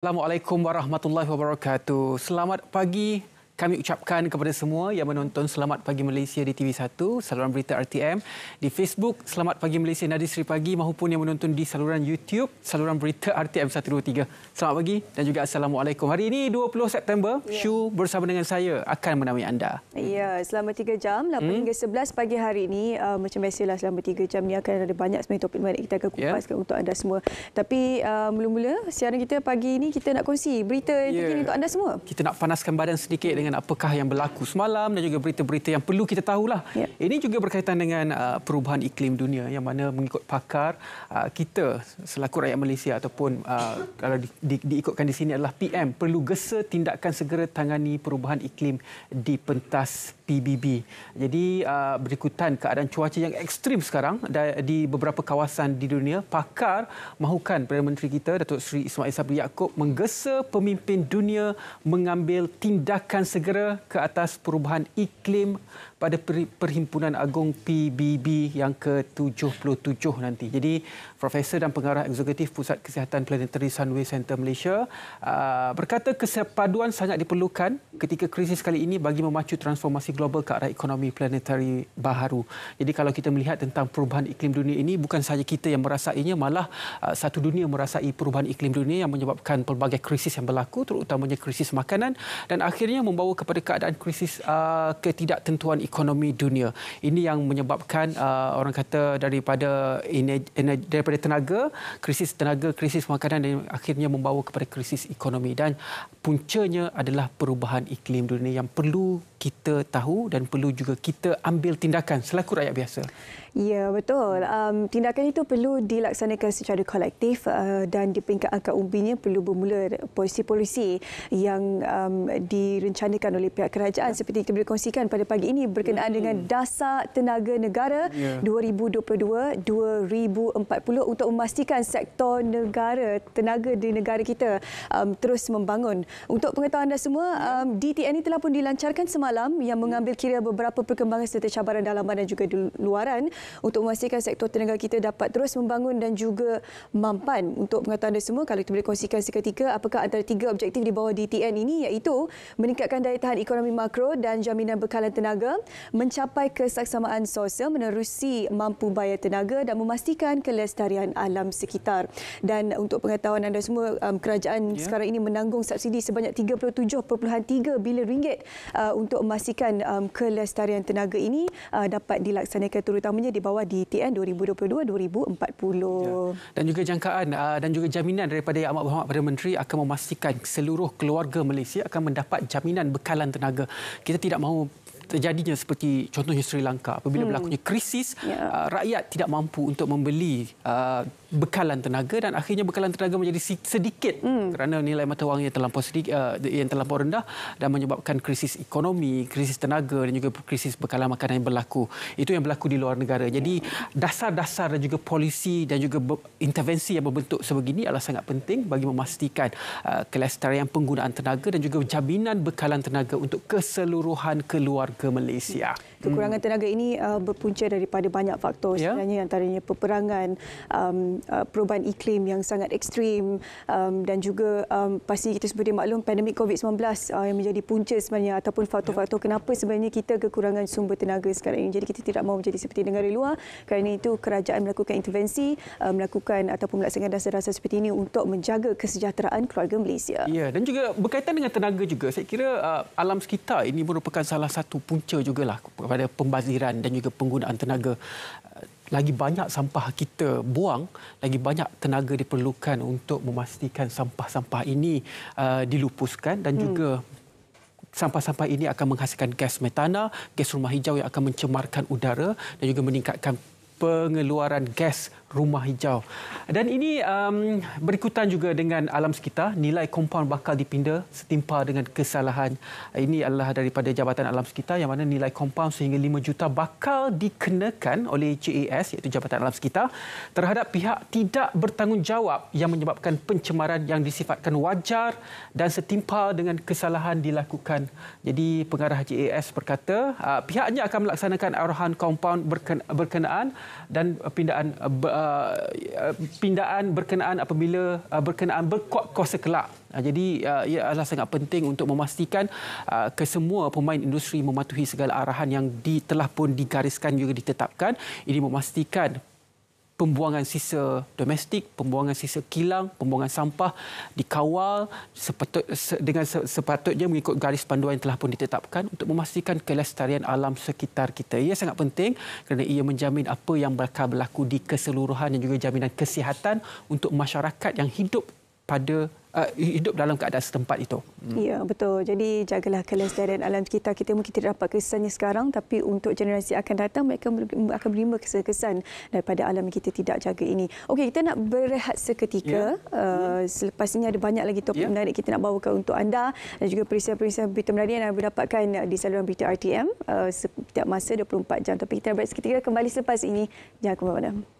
Assalamualaikum warahmatullahi wabarakatuh. Selamat pagi kami ucapkan kepada semua yang menonton Selamat Pagi Malaysia di TV1, saluran berita RTM, di Facebook Selamat Pagi Malaysia Nadi Seri Pagi maupun yang menonton di saluran YouTube saluran berita RTM 123. Selamat pagi dan juga Assalamualaikum. Hari ini 20 September, ya. Shu bersama dengan saya akan menemui anda. Ya, selama 3 jam, 8 hmm. hingga 11 pagi hari ini. Uh, macam biasalah selama 3 jam ni akan ada banyak sebenarnya topik menarik kita akan kupaskan ya. untuk anda semua. Tapi uh, mula-mula siaran kita pagi ini kita nak kongsi berita yang ya. terkini untuk anda semua. Kita nak panaskan badan sedikit dengan dengan apakah yang berlaku semalam dan juga berita-berita yang perlu kita tahu Yeah. Ya. Ini juga berkaitan dengan uh, perubahan iklim dunia yang mana mengikut pakar uh, kita selaku rakyat Malaysia ataupun uh, kalau di, di, diikutkan di sini adalah PM perlu gesa tindakan segera tangani perubahan iklim di pentas PBB. Jadi uh, berikutan keadaan cuaca yang ekstrim sekarang di beberapa kawasan di dunia, pakar mahukan Perdana Menteri kita Datuk Seri Ismail Sabri Yaakob menggesa pemimpin dunia mengambil tindakan segera ke atas perubahan iklim pada Perhimpunan Agung PBB yang ke-77 nanti. Jadi, Profesor dan Pengarah Eksekutif Pusat Kesihatan Planetary Sunway Center Malaysia uh, berkata kesepaduan sangat diperlukan ketika krisis kali ini bagi memacu transformasi global global ke arah ekonomi planetari baharu. Jadi kalau kita melihat tentang perubahan iklim dunia ini, bukan sahaja kita yang merasainya, malah uh, satu dunia merasai perubahan iklim dunia yang menyebabkan pelbagai krisis yang berlaku, terutamanya krisis makanan dan akhirnya membawa kepada keadaan krisis uh, ketidaktentuan ekonomi dunia. Ini yang menyebabkan uh, orang kata daripada daripada tenaga, krisis tenaga, krisis makanan dan akhirnya membawa kepada krisis ekonomi dan puncanya adalah perubahan iklim dunia yang perlu kita tahu tahu dan perlu juga kita ambil tindakan selaku rakyat biasa. Ya, betul. Um, tindakan itu perlu dilaksanakan secara kolektif uh, dan di peringkat angkat umbinya perlu bermula polisi-polisi yang um, direncanakan oleh pihak kerajaan ya. seperti kita boleh kongsikan pada pagi ini berkenaan ya. dengan hmm. Dasar Tenaga Negara ya. 2022-2040 untuk memastikan sektor negara, tenaga di negara kita um, terus membangun. Untuk pengetahuan anda semua, um, ya. DTN ini telah pun dilancarkan semalam yang mengambil mengambil kira beberapa perkembangan serta cabaran dalam dan juga di luaran untuk memastikan sektor tenaga kita dapat terus membangun dan juga mampan. Untuk pengetahuan anda semua, kalau kita boleh kongsikan seketika, apakah antara tiga objektif di bawah DTN ini iaitu meningkatkan daya tahan ekonomi makro dan jaminan bekalan tenaga, mencapai kesaksamaan sosial menerusi mampu bayar tenaga dan memastikan kelestarian alam sekitar. Dan untuk pengetahuan anda semua, um, kerajaan yeah. sekarang ini menanggung subsidi sebanyak 37.3 bilion ringgit uh, untuk memastikan um, kelestarian tenaga ini uh, dapat dilaksanakan terutamanya di bawah DTN 2022-2040. Ya. Dan juga jangkaan uh, dan juga jaminan daripada Yang Amat Berhormat Perdana Menteri akan memastikan seluruh keluarga Malaysia akan mendapat jaminan bekalan tenaga. Kita tidak mahu terjadinya seperti contohnya Sri Lanka apabila hmm. berlakunya krisis yeah. uh, rakyat tidak mampu untuk membeli uh, bekalan tenaga dan akhirnya bekalan tenaga menjadi sedikit hmm. kerana nilai mata wang yang terlampau sedikit uh, yang terlampau rendah dan menyebabkan krisis ekonomi krisis tenaga dan juga krisis bekalan makanan yang berlaku itu yang berlaku di luar negara jadi yeah. dasar-dasar dan juga polisi dan juga intervensi yang berbentuk sebegini adalah sangat penting bagi memastikan uh, kelestarian penggunaan tenaga dan juga jaminan bekalan tenaga untuk keseluruhan keluarga ke Malaysia. Hmm. Kekurangan hmm. tenaga ini uh, berpunca daripada banyak faktor yeah. sebenarnya antaranya peperangan, um, uh, perubahan iklim yang sangat ekstrim um, dan juga um, pasti kita seperti maklum pandemik COVID-19 uh, yang menjadi punca sebenarnya ataupun faktor-faktor yeah. kenapa sebenarnya kita kekurangan sumber tenaga sekarang ini. Jadi kita tidak mahu menjadi seperti negara luar kerana itu kerajaan melakukan intervensi, uh, melakukan ataupun melaksanakan dasar-dasar seperti ini untuk menjaga kesejahteraan keluarga Malaysia. Ya, yeah. dan juga berkaitan dengan tenaga juga, saya kira uh, alam sekitar ini merupakan salah satu punca lah kepada pembaziran dan juga penggunaan tenaga eh, lagi banyak sampah kita buang, lagi banyak tenaga diperlukan untuk memastikan sampah-sampah ini uh, dilupuskan dan hmm. juga sampah-sampah ini akan menghasilkan gas metana, gas rumah hijau yang akan mencemarkan udara dan juga meningkatkan pengeluaran gas rumah hijau. Dan ini um, berikutan juga dengan alam sekitar, nilai kompaun bakal dipinda setimpa dengan kesalahan. Ini adalah daripada Jabatan Alam Sekitar yang mana nilai kompaun sehingga 5 juta bakal dikenakan oleh JAS iaitu Jabatan Alam Sekitar terhadap pihak tidak bertanggungjawab yang menyebabkan pencemaran yang disifatkan wajar dan setimpa dengan kesalahan dilakukan. Jadi pengarah JAS berkata uh, pihaknya akan melaksanakan arahan kompaun berkena- berkenaan dan uh, pindaan uh, uh, pindaan berkenaan apabila berkenaan berkuat kuasa kelak. Jadi ia adalah sangat penting untuk memastikan kesemua pemain industri mematuhi segala arahan yang telah pun digariskan juga ditetapkan. Ini memastikan pembuangan sisa domestik, pembuangan sisa kilang, pembuangan sampah dikawal sepatut, dengan sepatutnya mengikut garis panduan yang telah pun ditetapkan untuk memastikan kelestarian alam sekitar kita. Ia sangat penting kerana ia menjamin apa yang bakal berlaku di keseluruhan dan juga jaminan kesihatan untuk masyarakat yang hidup pada Uh, hidup dalam keadaan setempat itu. Hmm. Ya, betul. Jadi jagalah kelestarian alam kita. Kita mungkin tidak dapat kesannya sekarang tapi untuk generasi akan datang mereka akan menerima kesan-kesan daripada alam kita tidak jaga ini. Okey, kita nak berehat seketika. Ya. Uh, selepas ini ada banyak lagi topik ya. menarik kita nak bawakan untuk anda dan juga perisian-perisian berita menarik yang anda dapatkan uh, di saluran berita RTM uh, setiap masa 24 jam. Tapi kita nak berehat seketika kembali selepas ini. Jangan ke mana